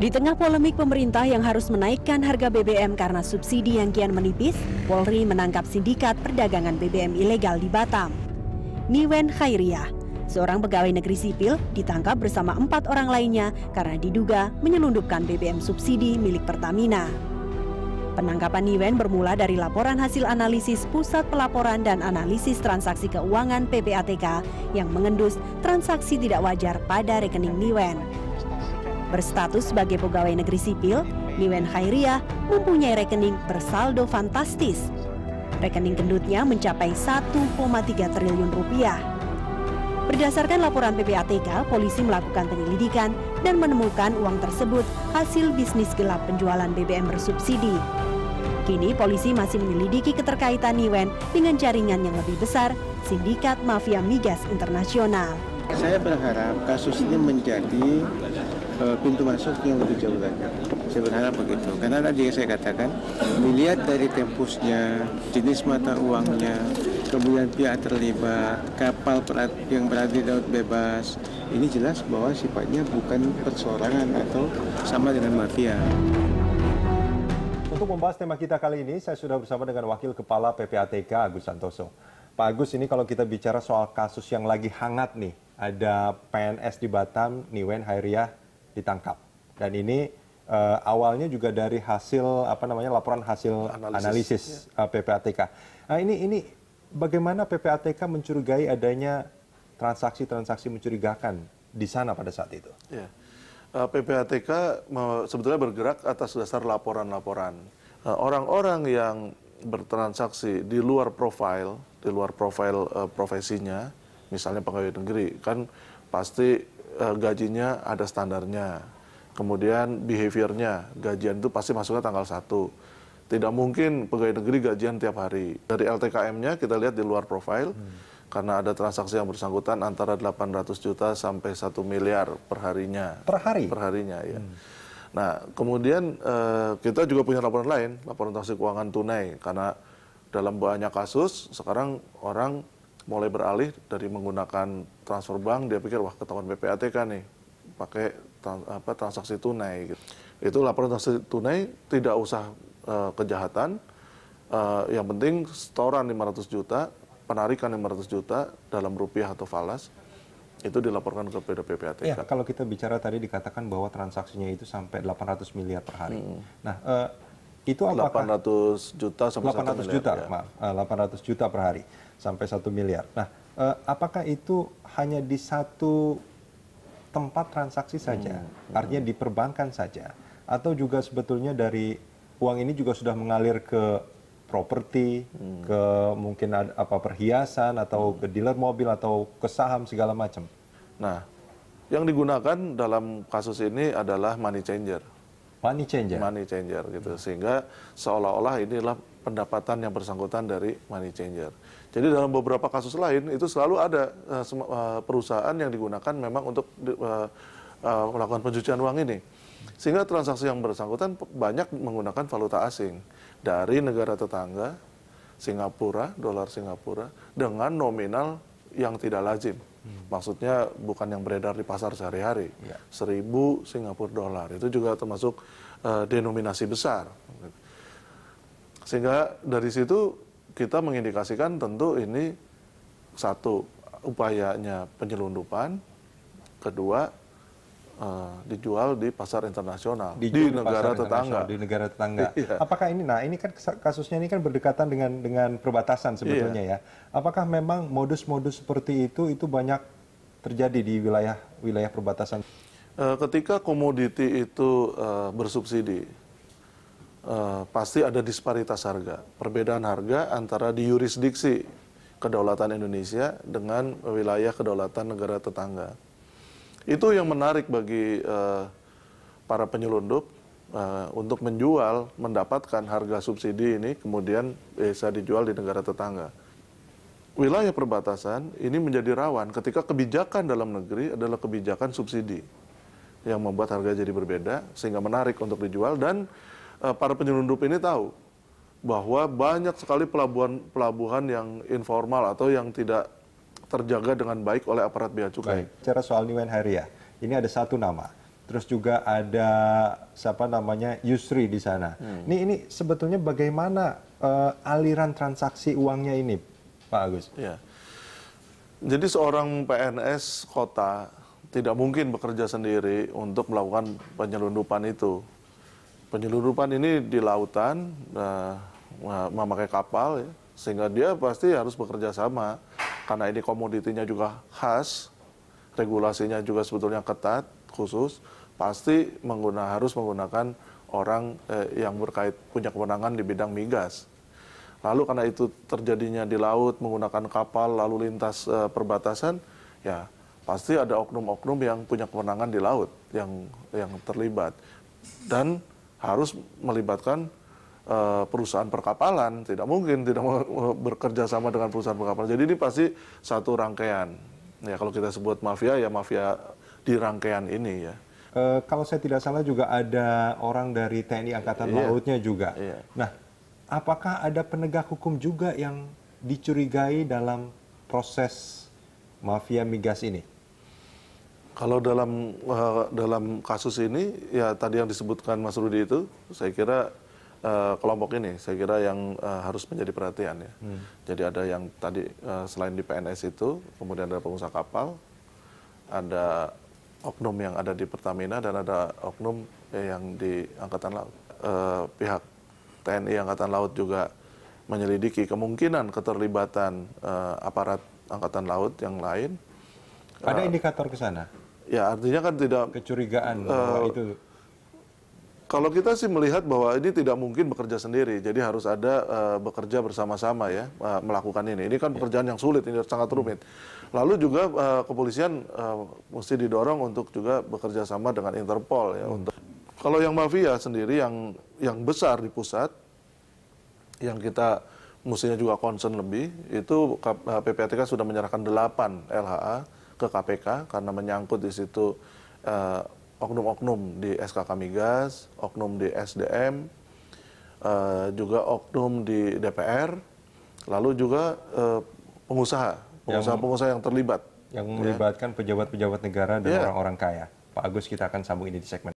Di tengah polemik pemerintah yang harus menaikkan harga BBM karena subsidi yang kian menipis, Polri menangkap sindikat perdagangan BBM ilegal di Batam. Niwen Khairiyah, seorang pegawai negeri sipil, ditangkap bersama empat orang lainnya karena diduga menyelundupkan BBM subsidi milik Pertamina. Penangkapan Niwen bermula dari laporan hasil analisis Pusat Pelaporan dan Analisis Transaksi Keuangan PPATK yang mengendus transaksi tidak wajar pada rekening Niwen. Berstatus sebagai pegawai negeri sipil, Niwen Khairia mempunyai rekening bersaldo fantastis. Rekening gendutnya mencapai 1,3 triliun rupiah. Berdasarkan laporan PPATK, polisi melakukan penyelidikan dan menemukan uang tersebut hasil bisnis gelap penjualan BBM bersubsidi. Kini polisi masih menyelidiki keterkaitan Niwen dengan jaringan yang lebih besar, sindikat mafia migas internasional. Saya berharap kasus ini menjadi Eh, pintu masuknya jauh lagi. Saya berharap begitu. Karena tadi saya katakan, dilihat dari tempusnya, jenis mata uangnya, kemudian pihak terlibat, kapal yang berada di laut bebas, ini jelas bahwa sifatnya bukan persorangan atau sama dengan mafia. Untuk membahas tema kita kali ini, saya sudah bersama dengan Wakil Kepala PPATK Agus Santoso. Pak Agus, ini kalau kita bicara soal kasus yang lagi hangat nih, ada PNS di Batam, Niwen Hairiah ditangkap. Dan ini uh, awalnya juga dari hasil apa namanya laporan hasil analisis, analisis ya. Eh, PPATK. Nah, ini ini bagaimana PPATK mencurigai adanya transaksi-transaksi mencurigakan di sana pada saat itu? Ya. Eh, PPATK sebetulnya bergerak atas dasar laporan-laporan. orang-orang yang bertransaksi di luar profil, di luar profil profesinya, misalnya pegawai negeri, kan pasti uh, gajinya ada standarnya. Kemudian behaviornya, gajian itu pasti masuknya tanggal 1. Tidak mungkin pegawai negeri gajian tiap hari. Dari LTKM-nya kita lihat di luar profil, hmm. karena ada transaksi yang bersangkutan antara 800 juta sampai 1 miliar perharinya. Per hari? Perharinya, ya. Hmm. Nah, kemudian uh, kita juga punya laporan lain, laporan transaksi keuangan tunai, karena dalam banyak kasus sekarang orang mulai beralih dari menggunakan transfer bank dia pikir wah ketahuan PPATK kan nih pakai trans, apa transaksi tunai gitu. Itu laporan transaksi tunai tidak usah uh, kejahatan uh, yang penting setoran 500 juta, penarikan 500 juta dalam rupiah atau falas itu dilaporkan kepada PPATK. Ya, kalau kita bicara tadi dikatakan bahwa transaksinya itu sampai 800 miliar per hari. Hmm. Nah, uh, itu apakah 800 juta sampai 800 1 miliar, juta, ya? 800 eh, juta per hari sampai 1 miliar. Nah, eh, apakah itu hanya di satu tempat transaksi saja? Hmm. Artinya di perbankan saja atau juga sebetulnya dari uang ini juga sudah mengalir ke properti, hmm. ke mungkin ada, apa perhiasan atau ke dealer mobil atau ke saham segala macam. Nah, yang digunakan dalam kasus ini adalah money changer money changer. Money changer gitu. Hmm. Sehingga seolah-olah inilah pendapatan yang bersangkutan dari money changer. Jadi dalam beberapa kasus lain itu selalu ada uh, perusahaan yang digunakan memang untuk uh, uh, melakukan pencucian uang ini. Sehingga transaksi yang bersangkutan banyak menggunakan valuta asing dari negara tetangga Singapura, dolar Singapura dengan nominal yang tidak lazim. Maksudnya bukan yang beredar di pasar sehari-hari. Ya. Seribu Singapura dolar itu juga termasuk uh, denominasi besar. Sehingga dari situ kita mengindikasikan tentu ini satu upayanya penyelundupan, kedua uh, dijual di pasar internasional di, di negara tetangga. Di negara tetangga. Iya. Apakah ini nah ini kan kasusnya ini kan berdekatan dengan dengan perbatasan sebetulnya iya. ya. Apakah memang modus-modus seperti itu itu banyak terjadi di wilayah wilayah perbatasan? Uh, ketika komoditi itu uh, bersubsidi, uh, pasti ada disparitas harga, perbedaan harga antara di yurisdiksi kedaulatan Indonesia dengan wilayah kedaulatan negara tetangga itu yang menarik bagi uh, para penyelundup uh, untuk menjual, mendapatkan harga subsidi ini kemudian eh, bisa dijual di negara tetangga. Wilayah perbatasan ini menjadi rawan ketika kebijakan dalam negeri adalah kebijakan subsidi yang membuat harga jadi berbeda sehingga menarik untuk dijual dan uh, para penyelundup ini tahu bahwa banyak sekali pelabuhan-pelabuhan yang informal atau yang tidak terjaga dengan baik oleh aparat bea cukai. Baik. Cara soal Niwen ya, ini ada satu nama. Terus juga ada siapa namanya Yusri di sana. Hmm. Ini ini sebetulnya bagaimana uh, aliran transaksi uangnya ini, Pak Agus? Ya. Jadi seorang PNS kota tidak mungkin bekerja sendiri untuk melakukan penyelundupan itu. Penyelundupan ini di lautan, uh, memakai kapal, ya, sehingga dia pasti harus bekerja sama karena ini komoditinya juga khas, regulasinya juga sebetulnya ketat, khusus, pasti mengguna, harus menggunakan orang eh, yang berkait punya kewenangan di bidang migas. Lalu karena itu terjadinya di laut menggunakan kapal lalu lintas eh, perbatasan, ya pasti ada oknum-oknum yang punya kewenangan di laut yang yang terlibat dan harus melibatkan Eh, perusahaan perkapalan tidak mungkin tidak mau bekerja sama dengan perusahaan perkapalan jadi ini pasti satu rangkaian ya kalau kita sebut mafia ya mafia di rangkaian ini ya e, kalau saya tidak salah juga ada orang dari TNI Angkatan yeah. Lautnya juga yeah. nah apakah ada penegak hukum juga yang dicurigai dalam proses mafia migas ini kalau dalam eh, dalam kasus ini ya tadi yang disebutkan Mas Rudi itu saya kira uh, kelompok ini saya kira yang uh, harus menjadi perhatian ya. Hmm. Jadi ada yang tadi uh, selain di PNS itu, kemudian ada pengusaha kapal, ada oknum yang ada di Pertamina dan ada oknum yang di Angkatan Laut. Uh, pihak TNI Angkatan Laut juga menyelidiki kemungkinan keterlibatan uh, aparat Angkatan Laut yang lain. Ada uh, indikator ke sana? Ya artinya kan tidak kecurigaan uh, bahwa itu kalau kita sih melihat bahwa ini tidak mungkin bekerja sendiri, jadi harus ada uh, bekerja bersama-sama ya uh, melakukan ini. Ini kan iya. pekerjaan yang sulit, ini sangat rumit. Lalu juga uh, kepolisian uh, mesti didorong untuk juga bekerja sama dengan Interpol ya. Hmm. Untuk kalau yang mafia sendiri yang yang besar di pusat, yang kita mestinya juga concern lebih, itu PPATK sudah menyerahkan 8 LHA ke KPK karena menyangkut di situ. Uh, oknum-oknum di SKK Migas, oknum di SDM, eh, juga oknum di DPR, lalu juga eh, pengusaha, pengusaha-pengusaha yang terlibat. Yang ya. melibatkan pejabat-pejabat negara dan ya. orang-orang yeah. kaya. Pak Agus, kita akan sambung ini di segmen.